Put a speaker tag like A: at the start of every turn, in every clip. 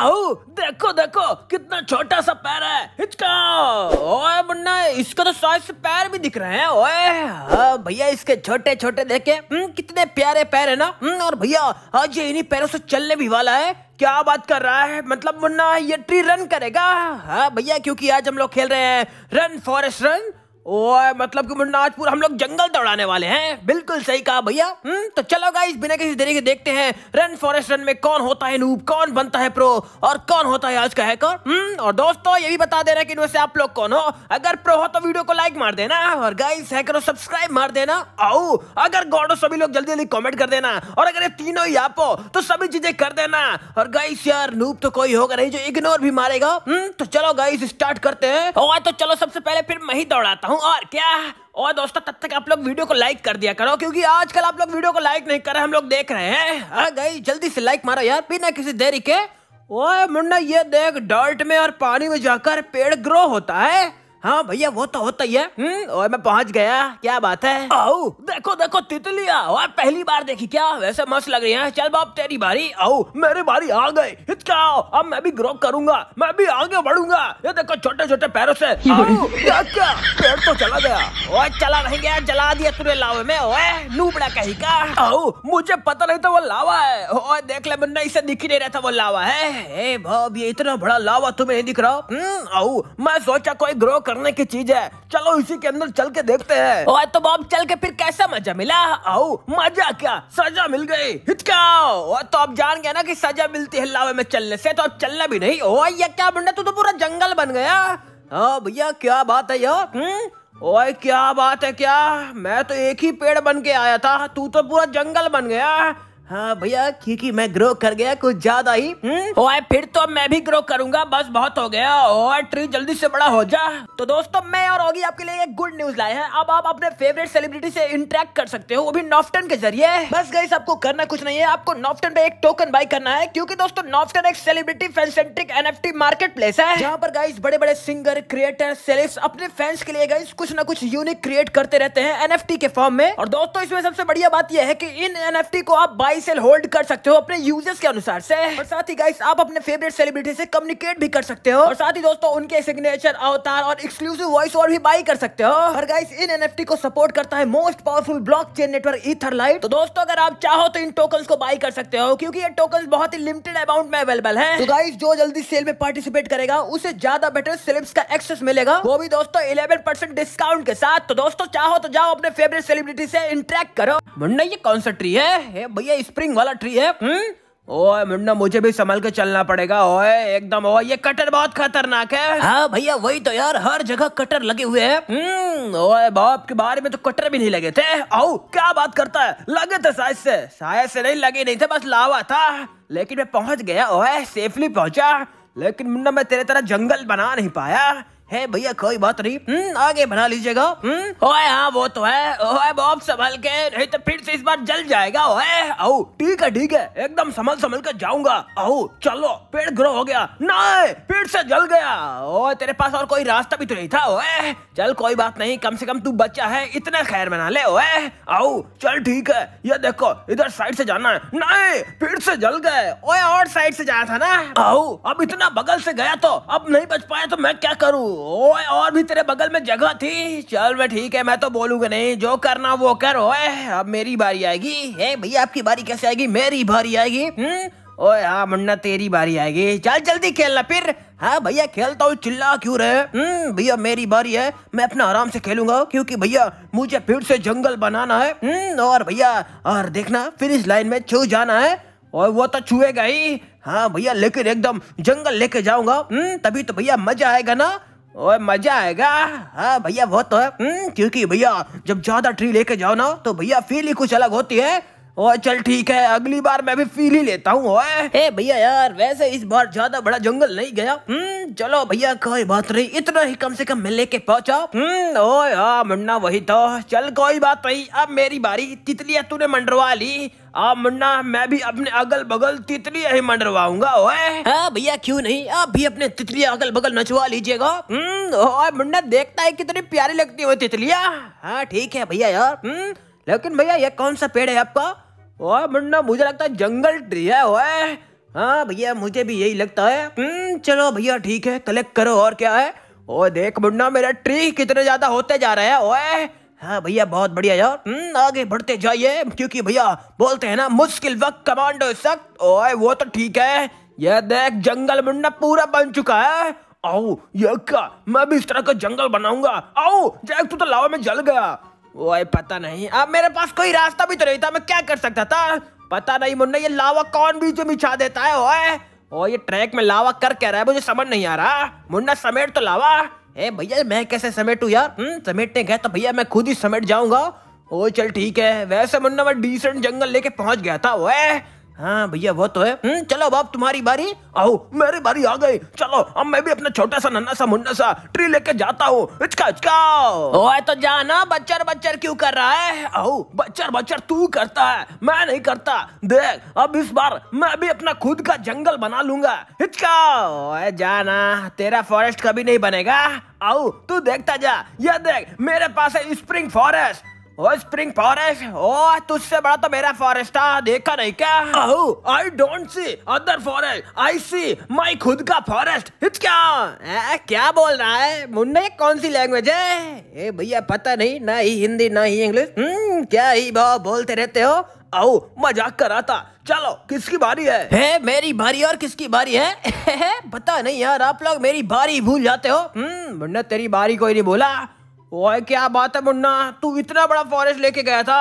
A: काऊ देखो देखो कितना छोटा सा पैर है हिचका ओए मुन्ना इसका तो साइज से पैर भी दिख रहे हैं ओए हाँ, भैया इसके छोटे छोटे देखे हम्म, कितने प्यारे पैर है ना हम्म, और भैया आज ये इन्हीं पैरों से चलने भी वाला है क्या बात कर रहा है मतलब मुन्ना ये ट्री रन करेगा हाँ भैया क्योंकि आज हम लोग खेल रहे हैं रन फॉरेस्ट रन ओए मतलब कि मुन्ना आज पूरा हम लोग जंगल दौड़ाने वाले हैं बिल्कुल सही कहा भैया हम्म तो चलो गाइस बिना किसी देरी के देखते हैं रन फॉरेस्ट रन में कौन होता है नूब कौन बनता है प्रो और कौन होता है आज का हैकर हम्म और दोस्तों ये भी बता देना कि इनमें से आप लोग कौन हो अगर प्रो हो तो वीडियो को लाइक मार देना और गाइस हैकर सब्सक्राइब मार देना आओ अगर गॉड हो सभी लोग जल्दी जल्दी कॉमेंट कर देना और अगर ये तीनों ही आप हो तो सभी चीजें कर देना और गाइस यार नूब तो कोई होगा नहीं जो इग्नोर भी मारेगा हम्म, तो चलो गाइस स्टार्ट करते हैं तो चलो सबसे पहले फिर मैं ही दौड़ाता हूँ और क्या और दोस्तों तब तक आप लोग वीडियो को लाइक कर दिया करो क्योंकि आजकल आप लोग वीडियो को लाइक नहीं कर रहे हम लोग देख रहे हैं आ गई जल्दी से लाइक मारो यार बिना किसी देरी के ओए मुन्ना ये देख डर्ट में और पानी में जाकर पेड़ ग्रो होता है हाँ भैया वो तो होता ही है हम्म, और मैं पहुंच गया क्या बात है आओ देखो देखो तितलिया और पहली बार देखी क्या वैसे मस्त लग रही है चल बाप तेरी बारी आओ मेरी बारी आ गए क्या अब मैं भी ग्रो करूंगा मैं भी आगे बढ़ूंगा ये देखो छोटे छोटे पैरों से क्या पेड़ तो चला गया और चला नहीं गया जला दिया तुरे लावे में ओए नूबड़ा कहीं का आओ मुझे पता नहीं था वो लावा है ओए देख ले मुन्ना इसे दिख ही नहीं रहा था वो लावा है ए भाव ये इतना बड़ा लावा तुम्हें नहीं दिख रहा हम्म आओ मैं सोचा कोई ग्रो करने की चीज है चलो इसी के अंदर चल के देखते है ओए तो बॉब चल के फिर कैसा मजा मिला आओ मजा क्या सजा मिल गई हिचका ओए तो आप जान गया ना कि सजा मिलती है लावे में चलने से तो अब चलना भी नहीं ओए ये क्या बंडा तू तो पूरा जंगल बन गया हाँ भैया क्या बात है यो हम्म? ओए क्या बात है क्या मैं तो एक ही पेड़ बन के आया था तू तो पूरा जंगल बन गया हाँ भैया क्योंकि मैं ग्रो कर गया कुछ ज्यादा ही हम्म? ओए फिर तो मैं भी ग्रो करूंगा बस बहुत हो गया ओए ट्री जल्दी से बड़ा हो जा तो दोस्तों मैं और होगी आपके लिए एक गुड न्यूज लाए हैं अब आप अपने फेवरेट सेलिब्रिटी से इंटरेक्ट कर सकते हो वो भी नॉफ्टन के जरिए बस गई आपको करना कुछ नहीं है आपको नॉफ्टन पे एक टोकन बाई करना है क्यूँकी दोस्तों नॉफ्टन एक celebrity fan centric an marketplace है जहाँ पर गाइस बड़े बड़े सिंगर क्रिएटर सेलिब्स अपने फैंस के लिए गाइस कुछ ना कुछ यूनिक क्रिएट करते रहते हैं एन के फॉर्म में और दोस्तों इसमें सबसे बढ़िया बात यह है की इन एन को आप बाई बाई सेल होल्ड कर सकते हो अपने यूजर्स के अनुसार से और साथ ही गाइस आप अपने फेवरेट सेलिब्रिटी से कम्युनिकेट भी कर सकते हो और साथ ही दोस्तों उनके सिग्नेचर अवतार और एक्सक्लूसिव वॉइस और भी बाई कर सकते हो और गाइस इन एन को सपोर्ट करता है most powerful blockchain network ether तो दोस्तों अगर आप चाहो तो इन टोकन को बाई कर सकते हो क्यूँकी ये टोकन बहुत ही लिमिटेड अमाउंट में अवेलेबल है तो गाइस जो जल्दी सेल में पार्टिसिपेट करेगा उसे ज्यादा बेटर सेलिब्स का एक्सेस मिलेगा वो भी दोस्तों इलेवन डिस्काउंट के साथ तो दोस्तों चाहो तो जाओ अपने फेवरेट सेलिब्रिटी से इंटरेक्ट करो मुंडा ये कौन सा ट्री है भैया इस स्प्रिंग वाला ट्री है हम्म? ओए मुन्ना मुझे भी संभल के चलना पड़ेगा ओए एकदम ओए ये कटर बहुत खतरनाक है हाँ भैया वही तो यार हर जगह कटर लगे हुए हैं हम्म, ओए बाप के बारे में तो कटर भी नहीं लगे थे आओ क्या बात करता है लगे थे साइज से साइज से नहीं लगे नहीं थे बस लावा था लेकिन मैं पहुंच गया ओए सेफली पहुंचा लेकिन मुन्ना मैं तेरे तरह जंगल बना नहीं पाया है भैया कोई बात नहीं हम्म आगे बना लीजिएगा हम्म ओए हाँ वो तो है ओए बॉब संभल के नहीं तो फिर से इस बार जल जाएगा ओए आओ ठीक है ठीक है एकदम संभल संभल कर जाऊंगा आओ चलो पेड़ ग्रो हो गया नहीं पेड़ से जल गया ओए तेरे पास और कोई रास्ता भी तो नहीं था ओए चल कोई बात नहीं कम से कम तू बच्चा है इतना खैर बना ले ओए आओ चल ठीक है ये देखो इधर साइड से जाना है नहीं पेड़ से जल गए ओए और साइड से जाना था ना आओ अब इतना बगल से गया तो अब नहीं बच पाया तो मैं क्या करूँ ओए और भी तेरे बगल में जगह थी चल बे ठीक है मैं तो बोलूंगा नहीं जो करना वो कर ओए अब मेरी बारी आएगी हे भैया आपकी बारी कैसे आएगी मेरी बारी आएगी हम्म ओए हाँ मुन्ना तेरी बारी आएगी चल जल्दी खेलना फिर हाँ भैया खेलता हूँ चिल्ला क्यों रहे हम्म भैया मेरी बारी है मैं अपना आराम से खेलूंगा क्योंकि भैया मुझे फिर से जंगल बनाना है हम्म और भैया और देखना फिर इस लाइन में छू जाना है और वो तो छुएगा ही हाँ भैया लेकिन एकदम जंगल लेके जाऊंगा हम्म, तभी तो भैया मजा आएगा ना ओए मजा आएगा हाँ भैया वो तो है हम्म, क्योंकि भैया जब ज्यादा ट्री लेके जाओ ना तो भैया फील ही कुछ अलग होती है ओए चल ठीक है अगली बार मैं भी फील ही लेता हूँ भैया यार वैसे इस बार ज्यादा बड़ा जंगल नहीं गया हम्म चलो भैया कोई बात नहीं इतना ही कम से कम मैं लेके पहुँचा हम्म, मुन्ना वही तो चल कोई बात नहीं अब मेरी बारी तितलियां तूने मंडरवा ली आ मुन्ना मैं भी अपने अगल बगल तितलियां ही मंडरवाऊंगा भैया क्यों नहीं आप भी अपने तितलियां अगल बगल नचवा लीजिएगा हम्म मुन्ना देखता है कितनी प्यारी लगती है वो तितलियां हाँ ठीक है भैया यार हम्म लेकिन भैया ये कौन सा पेड़ है आपका ओए मुन्ना मुझे लगता है जंगल ट्री है ओए हाँ भैया मुझे भी यही लगता है हम्म, चलो भैया ठीक है कलेक्ट करो और क्या है ओ देख मुन्ना मेरा ट्री कितने ज्यादा होते जा रहे हैं ओए हाँ भैया बहुत बढ़िया यार हम्म, आगे बढ़ते जाइए क्योंकि भैया बोलते हैं ना मुश्किल वक्त कमांडो सख्त ओए वो तो ठीक है यह देख जंगल मुन्ना पूरा बन चुका है आओ यक्का मैं भी इस तरह का जंगल बनाऊंगा आओ जैक तू तो लावा में जल गया ओए पता नहीं अब मेरे पास कोई रास्ता भी तो नहीं था मैं क्या कर सकता था पता नहीं मुन्ना ये लावा कौन बीच में बिछा देता है ओए ओ ये ट्रैक में लावा कर कह रहा है मुझे समझ नहीं आ रहा मुन्ना समेट तो लावा ए भैया मैं कैसे समेटू यार हम्म समेटने गए तो भैया मैं खुद ही समेट जाऊंगा ओ चल ठीक है वैसे मुन्ना मैं डिसेंट जंगल लेके पहुंच गया था ओए हाँ भैया वो तो है हम्म, चलो बाप तुम्हारी बारी आओ मेरी बारी आ गई चलो अब मैं भी अपना छोटा सा नन्ना सा मुन्ना सा ट्री लेके जाता हूँ इचका इचका ओए तो जाना बच्चर बच्चर क्यों कर रहा है आओ बच्चर बच्चर तू करता है मैं नहीं करता देख अब इस बार मैं भी अपना खुद का जंगल बना लूंगा हिचका ओए जाना तेरा फॉरेस्ट कभी नहीं बनेगा आओ तू देखता जा ये देख मेरे पास है स्प्रिंग फॉरेस्ट ओ स्प्रिंग फॉरेस्ट ओ तुझसे बड़ा तो मेरा फॉरेस्ट था देखा नहीं क्या I don't see other forest I see my खुद का फॉरेस्ट क्या ए, क्या बोल रहा है मुन्ने कौन सी लैंग्वेज है ए भैया पता नहीं ना ही हिंदी ना ही इंग्लिश हम्म, क्या ही भाव बोलते रहते हो आओ मजाक कर रहा था चलो किसकी बारी है हे मेरी बारी और किसकी बारी है पता नहीं यार आप लोग मेरी बारी भूल जाते हो हम्म मुन्ना तेरी बारी कोई नहीं बोला ओए क्या बात है मुन्ना तू इतना बड़ा फॉरेस्ट लेके गया था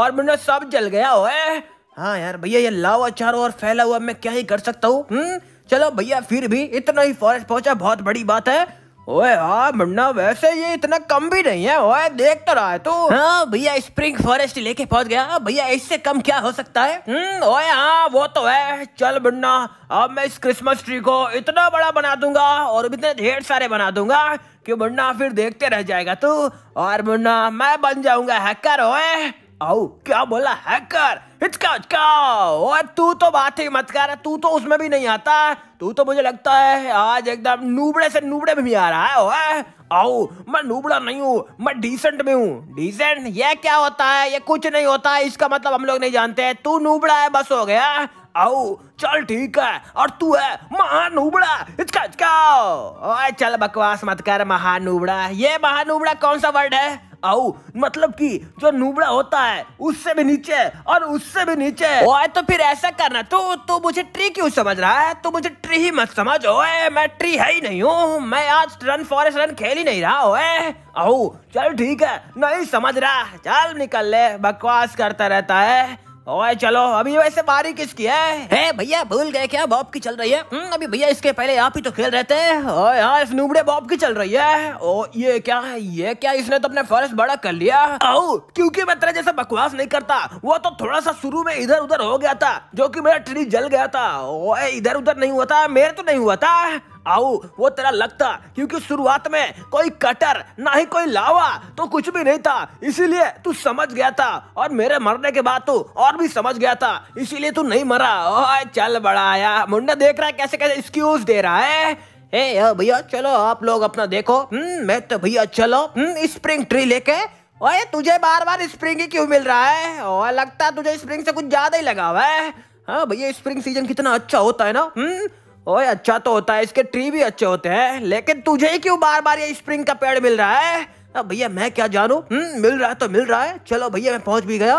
A: और मुन्ना सब जल गया ओए हाँ यार भैया ये लावा चारों ओर फैला हुआ मैं क्या ही कर सकता हूँ हम्म? चलो भैया फिर भी इतना ही फॉरेस्ट पहुंचा बहुत बड़ी बात है ओए हाँ मुन्ना वैसे ये इतना कम भी नहीं है ओए देख तो रहा है तू हाँ भैया स्प्रिंग फॉरेस्ट लेके पहुंच गया भैया इससे कम क्या हो सकता है हम्म, ओए हाँ वो तो है चल मुन्ना अब मैं इस क्रिसमस ट्री को इतना बड़ा बना दूंगा और इतने ढेर सारे बना दूंगा कि मुन्ना फिर देखते रह जाएगा तू और मुन्ना मैं बन जाऊंगा हैकर ओए आओ क्या बोला हैकर हिचका हिचका और तू तो बात ही मत कर तू तो उसमें भी नहीं आता तू तो मुझे लगता है आज एकदम नूबड़े से नूबड़े में भी आ रहा है ओए आओ मैं नूबड़ा नहीं हूँ मैं डिसेंट में हूँ डिसेंट ये क्या होता है ये कुछ नहीं होता है इसका मतलब हम लोग नहीं जानते तू नूबड़ा है बस हो गया आओ चल ठीक है और तू है महान उबड़ा इचका इचका ओए चल बकवास मत कर महान उबड़ा ये महान उबड़ा कौन सा वर्ड है आओ मतलब कि जो नुबड़ा होता है उससे भी नीचे और उससे भी नीचे ओए तो फिर ऐसा करना तो तो मुझे ट्री क्यों समझ रहा है तो मुझे ट्री ही मत समझ ओए मैं ट्री है ही नहीं हूँ मैं आज रन फॉरेस्ट रन खेल ही नहीं रहा ओए आओ चल ठीक है नहीं समझ रहा चल निकल ले बकवास करता रहता है ओए चलो अभी वैसे बारी किसकी है भैया भूल गए क्या बॉब की चल रही है हम्म, अभी भैया इसके पहले आप ही तो खेल रहे थे ओए यार हाँ, इस नूबड़े बॉब की चल रही है ओ ये क्या है ये क्या इसने तो अपने फॉरेस्ट बड़ा कर लिया आओ क्योंकि मैं तेरे जैसा बकवास नहीं करता वो तो थोड़ा सा शुरू में इधर उधर हो गया था जो की मेरा ट्री जल गया था ओ इधर उधर नहीं हुआ था मेरे तो नहीं हुआ था आओ वो तेरा लगता क्योंकि शुरुआत में कोई कटर ना ही कोई लावा तो कुछ भी नहीं था इसीलिए तू समझ गया था और मेरे मरने के बाद तू और भी समझ गया था इसीलिए तू नहीं मरा ओए चल बड़ा आया मुंडा देख रहा है कैसे कैसे एक्सक्यूज दे रहा है ए भैया चलो आप लोग अपना देखो हम्म, मैं तो भैया चलो स्प्रिंग हम्म, ट्री लेके ओए तुझे बार बार स्प्रिंग ही क्यों मिल रहा है ओए लगता है तुझे स्प्रिंग से कुछ ज्यादा ही लगा हुआ है हाँ भैया स्प्रिंग सीजन कितना अच्छा होता है ना हम्म ओए अच्छा तो होता है इसके ट्री भी अच्छे होते हैं लेकिन तुझे ही क्यों बार बार ये स्प्रिंग का पेड़ मिल रहा है अब भैया मैं क्या जानू हम्म, मिल रहा है तो मिल रहा है चलो भैया मैं पहुंच भी गया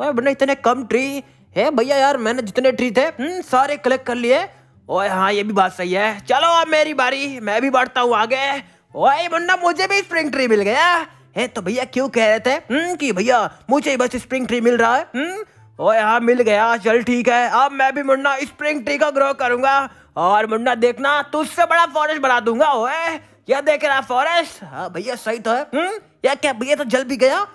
A: ओए इतने कम ट्री है भैया यार मैंने जितने ट्री थे हम्म, सारे कलेक्ट कर लिए ओए हाँ ये भी बात सही है चलो अब मेरी बारी मैं भी बढ़ता हूँ आगे ओए बन्ना मुझे भी स्प्रिंग ट्री मिल गया है तो भैया क्यों कह रहे थे हम्म, कि भैया मुझे बस स्प्रिंग ट्री मिल रहा है ओए हाँ मिल गया चल ठीक है अब मैं भी मुन्ना स्प्रिंग ट्री का ग्रो करूंगा और मुंडा देखना तुझसे बड़ा फॉरेस्ट बना दूंगा ओए क्या देख रहा फॉरेस्ट हाँ भैया सही तो है हुँ? हम्म? या क्या भैया तो जल भी गया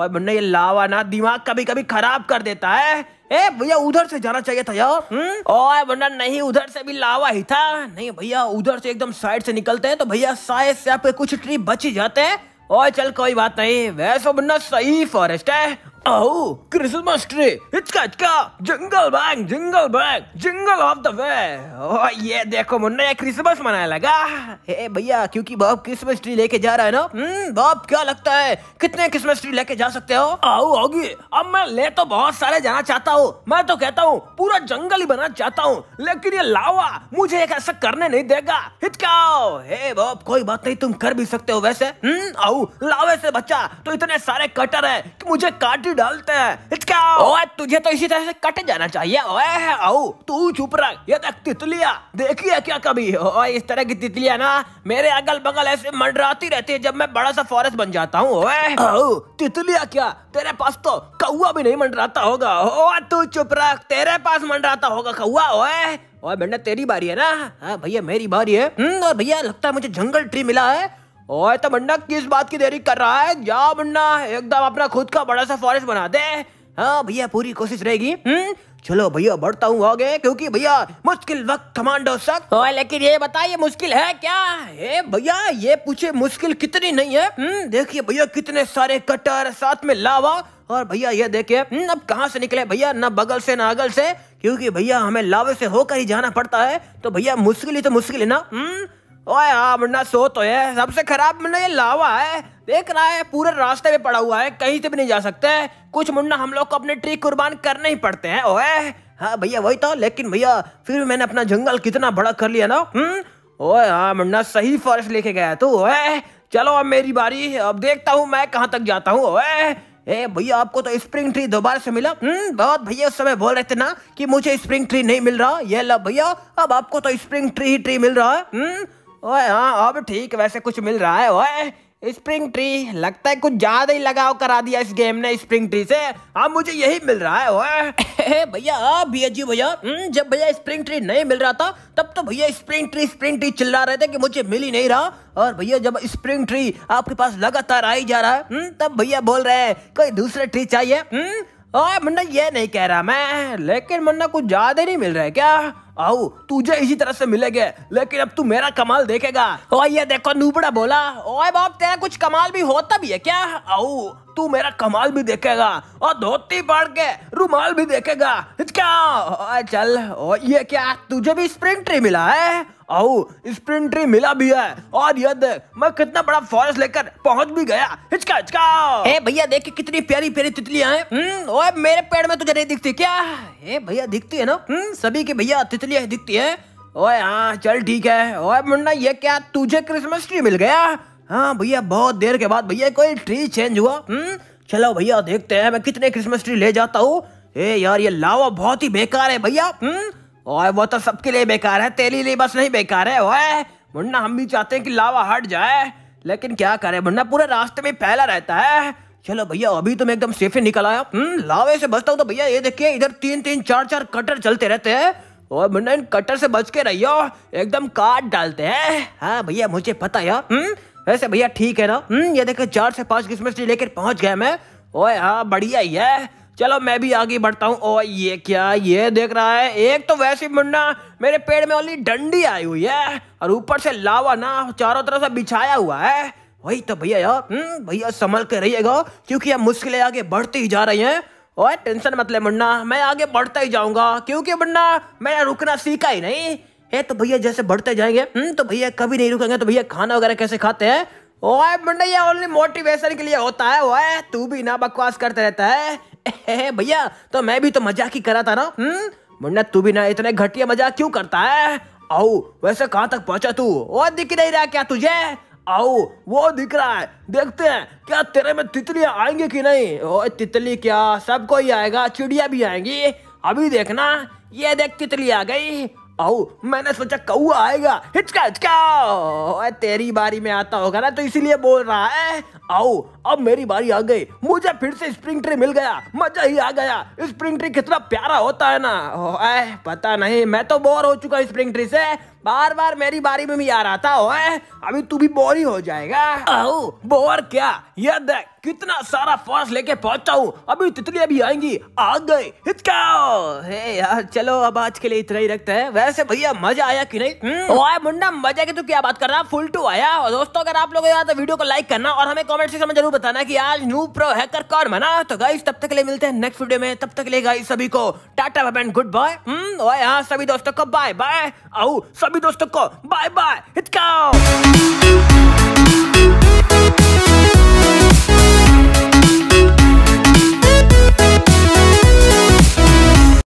A: और मुंडा ये लावा ना दिमाग कभी कभी खराब कर देता है ए भैया उधर से जाना चाहिए था यार हुँ? हम्म? और नहीं उधर से भी लावा ही था नहीं भैया उधर से एकदम साइड से निकलते हैं तो भैया साइड से आपके कुछ ट्री बच ही जाते हैं और चल कोई बात नहीं वैसे मुन्ना सही फॉरेस्ट है Oh, Christmas tree! Hitchka hitchka! Jingle bang, jingle bang, jingle off the way! Oh, ये देखो मुन्ना ये क्रिसमस मनाने लगा हे भैया क्योंकि बॉब क्रिसमस ट्री लेके जा रहा है ना हम्म बॉब क्या लगता है कितने क्रिसमस ट्री लेके जा सकते हो आओ होगी अब मैं ले तो बहुत सारे जाना चाहता हूँ मैं तो कहता हूँ पूरा जंगल ही बनाना चाहता हूँ लेकिन ये लावा मुझे एक ऐसा करने नहीं देगा हिचका हे बॉब कोई बात नहीं तुम कर भी सकते हो वैसे हम्म आओ लावे से बच्चा तो इतने सारे कटर है कि मुझे काट ही डालते हैं ओए तुझे तो इसी तरह से कट जाना चाहिए ओए आओ तू चुप रह ये देख तितलिया देखिए क्या कभी ओए इस तरह की तितलिया ना मेरे अगल बगल ऐसे मंडराती रहती है जब मैं बड़ा सा फॉरेस्ट बन जाता हूँ ओए आओ तितलिया क्या तेरे पास तो कौआ भी नहीं मंडराता होगा ओए तू चुप रह तेरे पास मंडराता होगा कौआ ओए ओए बेटा तेरी बारी है ना हाँ भैया मेरी बारी है हम्म, और भैया लगता है मुझे जंगल ट्री मिला है ओए तो मुन्ना किस बात की देरी कर रहा है जा मुन्ना एकदम अपना खुद का बड़ा सा फॉरेस्ट बना दे हाँ भैया पूरी कोशिश रहेगी हम्म? चलो भैया बढ़ता हूँ आगे क्योंकि भैया मुश्किल वक्त कमांडो सक ओए लेकिन ये बताइए मुश्किल है क्या हे भैया ये पूछे मुश्किल कितनी नहीं है हम्म, देखिए भैया कितने सारे कटर साथ में लावा और भैया ये देखिए हम्म, अब कहाँ से निकले भैया ना बगल से ना अगल से क्योंकि भैया हमें लावे से होकर ही जाना पड़ता है तो भैया मुश्किल ही तो मुश्किल है ना ओए हाँ मुन्ना सो तो है सबसे खराब मुन्ना ये लावा है देख रहा है पूरे रास्ते में पड़ा हुआ है कहीं से भी नहीं जा सकते कुछ मुन्ना हम लोग को अपने ट्रिक कुर्बान करने ही पड़ते हैं ओए हाँ भैया वही तो लेकिन भैया फिर मैंने अपना जंगल कितना बड़ा कर लिया ना हम्म ओए हाँ मुन्ना सही फॉरेस्ट लेके गया तू ओए चलो अब मेरी बारी अब देखता हूँ मैं कहाँ तक जाता हूँ ओए ए भैया आपको तो स्प्रिंग ट्री दोबारा से मिला हम्म बहुत भैया उस समय बोल रहे थे ना कि मुझे स्प्रिंग ट्री नहीं मिल रहा ये लो भैया अब आपको तो स्प्रिंग ट्री ही ट्री मिल रहा है हम्म ओए हाँ अब ठीक वैसे कुछ मिल रहा है ओए स्प्रिंग ट्री लगता है कुछ ज्यादा ही लगाव करा दिया इस गेम ने स्प्रिंग ट्री से अब मुझे यही मिल रहा है ओए भैया आप भैया जी भैया हम्म, जब भैया स्प्रिंग ट्री नहीं मिल रहा था तब तो भैया स्प्रिंग ट्री स्प्रिंग ट्री चिल्ला रहे थे कि मुझे मिल ही नहीं रहा और भैया जब स्प्रिंग ट्री आपके पास लगातार आ ही जा रहा है हम्म, तब भैया बोल रहे हैं कोई दूसरा ट्री चाहिए हम्म, मुन्ना ये नहीं कह रहा मैं लेकिन मुन्ना कुछ ज्यादा नहीं मिल रहा है क्या आओ तुझे इसी तरह से मिलेगा लेकिन अब तू मेरा कमाल देखेगा ओ ये देखो नूबड़ा बोला ओए बाप तेरा कुछ कमाल भी होता भी है क्या आओ तू मेरा कमाल भी देखेगा और धोती पड़ के रुमाल भी देखेगा क्या ओ, चल ओ, ये क्या तुझे भी स्प्रिंग ट्री मिला है आओ स्प्रिंट ट्री मिला भी है और यह देख मैं कितना बड़ा फॉरेस्ट लेकर पहुंच भी गया हिचका हिचका ए भैया देख कितनी प्यारी प्यारी तितलियां हैं हम्म, ओए मेरे पेड़ में तुझे नहीं दिखती क्या ए भैया दिखती है ना हम्म सभी के भैया तितलियां दिखती है ओए हाँ चल ठीक है ओए मुन्ना ये क्या तुझे क्रिसमस ट्री मिल गया हाँ भैया बहुत देर के बाद भैया कोई ट्री चेंज हुआ हम्म चलो भैया देखते हैं मैं कितने क्रिसमस ट्री ले जाता हूँ ए यार ये लावा बहुत ही बेकार है भैया हम्म ओए वो तो सबके लिए बेकार है तेरी लिए बस नहीं बेकार है ओए मुन्ना हम भी चाहते हैं कि लावा हट जाए लेकिन क्या करें मुन्ना पूरे रास्ते में फैला रहता है चलो भैया अभी तो मैं एकदम सेफ ही निकल आया हम्म, लावे से बचता हूँ तो भैया ये देखिए इधर तीन तीन चार चार कटर चलते रहते हैं और मुन्ना इन कटर से बच के रहियो एकदम काट डालते हैं हाँ भैया मुझे पता है हाँ। हम्म, वैसे भैया ठीक है ना हम्म, ये देखो चार से पांच किस्मत से लेकर पहुंच गया मैं ओए हाँ बढ़िया ही है चलो मैं भी आगे बढ़ता हूँ और ये क्या ये देख रहा है एक तो वैसे मुन्ना मेरे पेड़ में ओनली डंडी आई हुई है और ऊपर से लावा ना चारों तरफ से बिछाया हुआ है वही तो भैया यार हम्म, भैया संभल के रहिएगा क्योंकि अब मुश्किलें आगे बढ़ती ही जा रही हैं और टेंशन मत ले मुन्ना मैं आगे बढ़ता ही जाऊंगा क्योंकि मुन्ना मैंने रुकना सीखा ही नहीं है तो भैया जैसे बढ़ते जाएंगे हम्म, तो भैया कभी नहीं रुकेंगे तो भैया खाना वगैरह कैसे खाते हैं ओए मुंडा ये ओनली मोटिवेशन के लिए होता है ओए तू भी ना बकवास करते रहता है भैया तो मैं भी तो मजाक ही करा था ना हम्म? मुन्ना तू भी ना इतने घटिया मजाक क्यों करता है आओ वैसे कहाँ तक पहुंचा तू वो दिख नहीं रहा क्या तुझे आओ वो दिख रहा है देखते हैं क्या तेरे में तितलियां आएंगी कि नहीं ओ तितली क्या सब ही आएगा चिड़िया भी आएंगी अभी देखना ये देख तितली आ गई आओ मैंने सोचा कौआ आएगा हिचका हिचका तेरी बारी में आता होगा ना तो इसीलिए बोल रहा है आओ अब मेरी बारी आ गई मुझे फिर से स्प्रिंग ट्री मिल गया मजा ही आ गया स्प्रिंग ट्री कितना प्यारा होता है ना ओ, ए, पता नहीं मैं तो बोर हो चुका स्प्रिंग ट्री से बार बार मेरी बारी में भी आ रहा था है अभी तू भी बोर ही हो जाएगा आओ बोर क्या ये देख कितना सारा फॉर्स लेके पहुंचा हूँ अभी तितली अभी आएंगी आ गए हिचकाओ हे यार चलो अब आज के लिए इतना ही रखते हैं वैसे भैया मजा आया कि नहीं हम्म। ओए मुंडा मजा के तू तो क्या बात कर रहा फुल टू आया और दोस्तों अगर आप लोगों को तो वीडियो को लाइक करना और हमें कॉमेंट सेक्शन में जरूर बताना की आज न्यू प्रो हैकर कौन बना तो गाइस तब तक ले मिलते हैं नेक्स्ट वीडियो में तब तक ले लिए सभी को टाटा गुड बाय हम्म, सभी दोस्तों को बाय बाय आओ सभी सभी दोस्तों को बाय बाय हिचकाओ